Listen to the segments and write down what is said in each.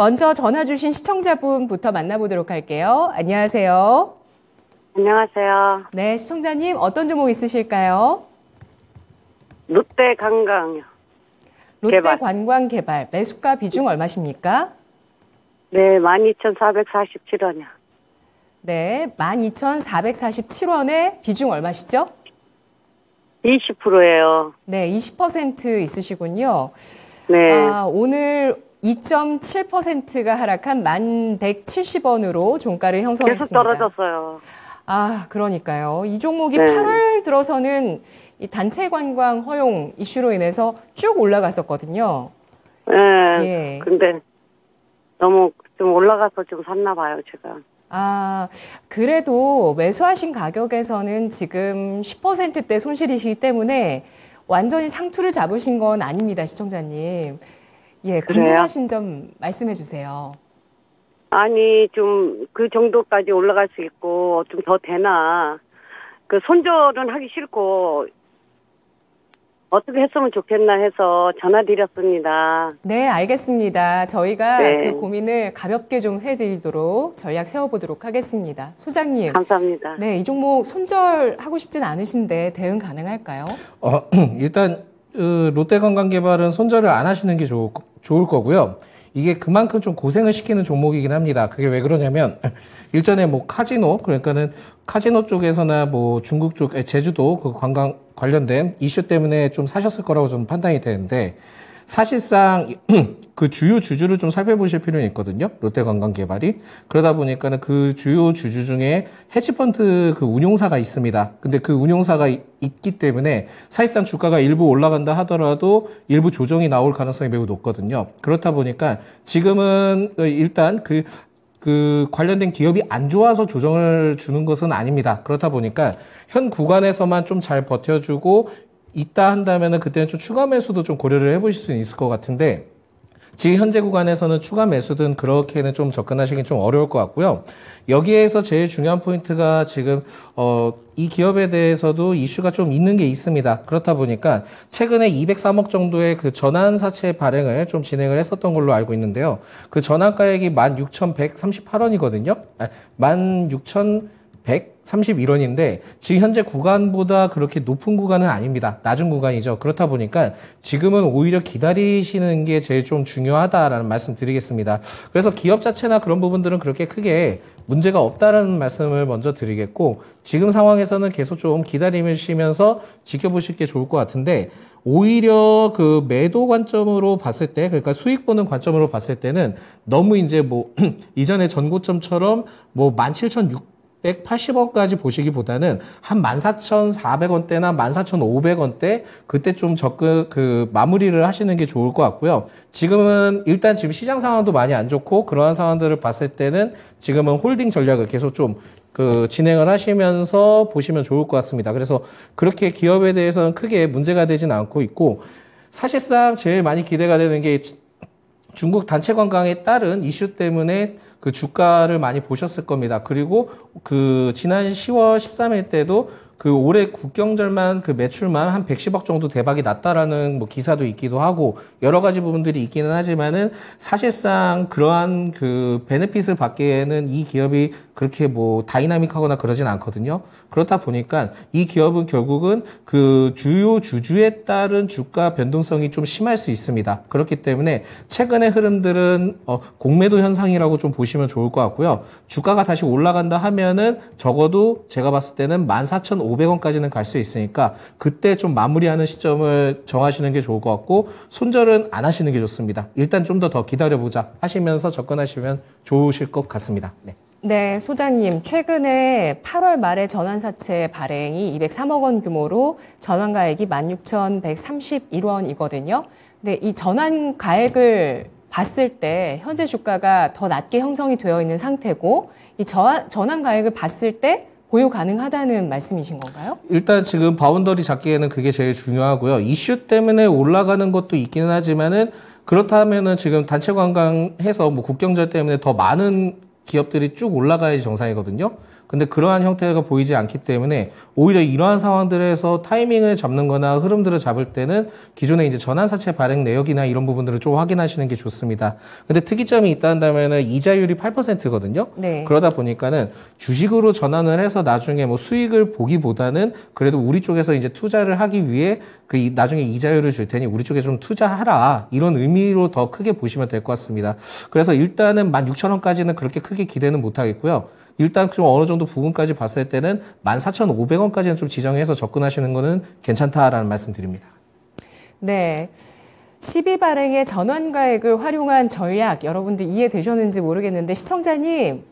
먼저 전화 주신 시청자분부터 만나보도록 할게요. 안녕하세요. 안녕하세요. 네, 시청자님 어떤 종목 있으실까요? 롯데 관광요. 롯데 개발. 관광 개발 매수가 비중 얼마십니까? 네, 12,447원이요. 네, 12,447원에 비중 얼마시죠? 20%예요. 네, 20% 있으시군요. 네. 아, 오늘 2.7%가 하락한 1170원으로 종가를 형성했습니다. 계속 떨어졌어요. 아, 그러니까요. 이 종목이 네. 8월 들어서는 이 단체 관광 허용 이슈로 인해서 쭉 올라갔었거든요. 네. 예. 근데 너무 좀 올라가서 좀 샀나 봐요, 제가. 아, 그래도 매수하신 가격에서는 지금 10%대 손실이시기 때문에 완전히 상투를 잡으신 건 아닙니다, 시청자님. 예, 궁금하신 점 말씀해 주세요. 아니 좀 그 정도까지 올라갈 수 있고 좀 더 되나 그 손절은 하기 싫고 어떻게 했으면 좋겠나 해서 전화드렸습니다. 네, 알겠습니다. 저희가 네. 그 고민을 가볍게 좀 해드리도록 전략 세워보도록 하겠습니다. 소장님. 감사합니다. 네, 이 종목 손절하고 싶진 않으신데 대응 가능할까요? 어, 일단 그 롯데건강개발은 손절을 안 하시는 게 좋, 좋을 거고요. 이게 그만큼 좀 고생을 시키는 종목이긴 합니다. 그게 왜 그러냐면 일전에 뭐 카지노 그러니까는 카지노 쪽에서나 뭐 중국 쪽 제주도 그 관광 관련된 이슈 때문에 좀 사셨을 거라고 좀 판단이 되는데 사실상 그 주요 주주를 좀 살펴보실 필요는 있거든요. 롯데관광개발이. 그러다 보니까는 그 주요 주주 중에 해지펀드그 운용사가 있습니다. 근데 그 운용사가 있기 때문에 사실상 주가가 일부 올라간다 하더라도 일부 조정이 나올 가능성이 매우 높거든요. 그렇다 보니까 지금은 일단 그그 그 관련된 기업이 안 좋아서 조정을 주는 것은 아닙니다. 그렇다 보니까 현 구간에서만 좀 잘 버텨주고 있다 한다면은 그때는 좀 추가 매수도 좀 고려를 해보실 수 있을 것 같은데 지금 현재 구간에서는 추가 매수든 그렇게는 좀 접근하시긴 좀 어려울 것 같고요. 여기에서 제일 중요한 포인트가 지금 어, 이 기업에 대해서도 이슈가 좀 있는 게 있습니다. 그렇다 보니까 최근에 203억 정도의 그 전환 사채 발행을 좀 진행을 했었던 걸로 알고 있는데요. 그 전환가액이 16,138원이거든요. 아, 16,100 31원인데 지금 현재 구간보다 그렇게 높은 구간은 아닙니다. 낮은 구간이죠. 그렇다 보니까 지금은 오히려 기다리시는 게 제일 좀 중요하다라는 말씀 드리겠습니다. 그래서 기업 자체나 그런 부분들은 그렇게 크게 문제가 없다라는 말씀을 먼저 드리겠고 지금 상황에서는 계속 좀 기다리시면서 지켜보실 게 좋을 것 같은데 오히려 그 매도 관점으로 봤을 때 그러니까 수익 보는 관점으로 봤을 때는 너무 이제 뭐 이전에 전고점처럼 뭐17,600 180억까지 보시기보다는 한 14,400원대나 14,500원대 그때 좀 적극 그 마무리를 하시는 게 좋을 것 같고요. 지금은 일단 지금 시장 상황도 많이 안 좋고 그러한 상황들을 봤을 때는 지금은 홀딩 전략을 계속 좀 그 진행을 하시면서 보시면 좋을 것 같습니다. 그래서 그렇게 기업에 대해서는 크게 문제가 되진 않고 있고 사실상 제일 많이 기대가 되는 게 중국 단체 관광에 따른 이슈 때문에 그 주가를 많이 보셨을 겁니다. 그리고 그 지난 10월 13일 때도 그 올해 국경절만 그 매출만 한 110억 정도 대박이 났다라는 뭐 기사도 있기도 하고 여러 가지 부분들이 있기는 하지만은 사실상 그러한 그 베네핏을 받기에는 이 기업이 그렇게 뭐 다이나믹하거나 그러진 않거든요. 그렇다 보니까 이 기업은 결국은 그 주요 주주에 따른 주가 변동성이 좀 심할 수 있습니다. 그렇기 때문에 최근의 흐름들은 어 공매도 현상이라고 좀 보시면 좋을 것 같고요. 주가가 다시 올라간다 하면은 적어도 제가 봤을 때는 14,000 500원까지는 갈 수 있으니까 그때 좀 마무리하는 시점을 정하시는 게 좋을 것 같고 손절은 안 하시는 게 좋습니다. 일단 좀 더 더 기다려보자 하시면서 접근하시면 좋으실 것 같습니다. 네. 네, 소장님. 최근에 8월 말에 전환사채 발행이 203억 원 규모로 전환가액이 16,131원이거든요. 근이 전환가액을 봤을 때 현재 주가가 더 낮게 형성이 되어 있는 상태고 이 전환가액을 봤을 때 보유 가능하다는 말씀이신 건가요? 일단 지금 바운더리 잡기에는 그게 제일 중요하고요. 이슈 때문에 올라가는 것도 있기는 하지만은 그렇다면은 지금 단체 관광해서 뭐 국경절 때문에 더 많은 기업들이 쭉 올라가야지 정상이거든요. 근데 그러한 형태가 보이지 않기 때문에 오히려 이러한 상황들에서 타이밍을 잡는 거나 흐름들을 잡을 때는 기존에 이제 전환사채 발행 내역이나 이런 부분들을 좀 확인하시는 게 좋습니다. 근데 특이점이 있다면 이자율이 8%거든요. 네. 그러다 보니까는 주식으로 전환을 해서 나중에 뭐 수익을 보기보다는 그래도 우리 쪽에서 이제 투자를 하기 위해 그 나중에 이자율을 줄 테니 우리 쪽에 좀 투자하라 이런 의미로 더 크게 보시면 될 것 같습니다. 그래서 일단은 16,000원까지는 그렇게 크게 기대는 못 하겠고요. 일단 좀 어느 정도 부분까지 봤을 때는 14,500원까지는 좀 지정해서 접근하시는 거는 괜찮다라는 말씀드립니다. 네. 시비 발행의 전환가액을 활용한 전략 여러분들 이해되셨는지 모르겠는데 시청자님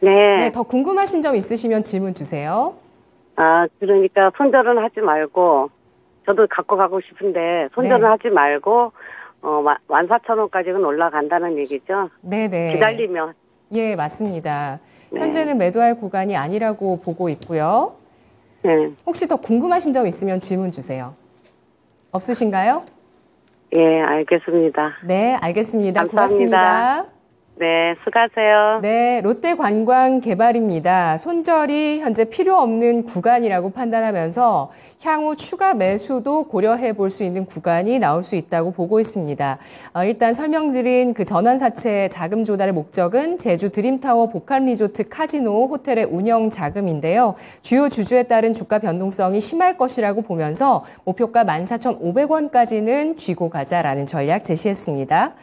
네. 네. 더 궁금하신 점 있으시면 질문 주세요. 아 그러니까 손절은 하지 말고 저도 갖고 가고 싶은데 손절은 네. 하지 말고 어, 14,000원까지는 올라간다는 얘기죠. 네네. 기다리면 예, 맞습니다. 네. 현재는 매도할 구간이 아니라고 보고 있고요. 네. 혹시 더 궁금하신 점 있으면 질문 주세요. 없으신가요? 예, 알겠습니다. 네, 알겠습니다. 감사합니다. 고맙습니다. 네, 수고하세요. 네, 롯데 관광 개발입니다. 손절이 현재 필요 없는 구간이라고 판단하면서 향후 추가 매수도 고려해 볼 수 있는 구간이 나올 수 있다고 보고 있습니다. 어, 일단 설명드린 그 전환사채 자금 조달의 목적은 제주 드림타워 복합리조트 카지노 호텔의 운영 자금인데요. 주요 주주에 따른 주가 변동성이 심할 것이라고 보면서 목표가 14,500원까지는 쥐고 가자라는 전략 제시했습니다.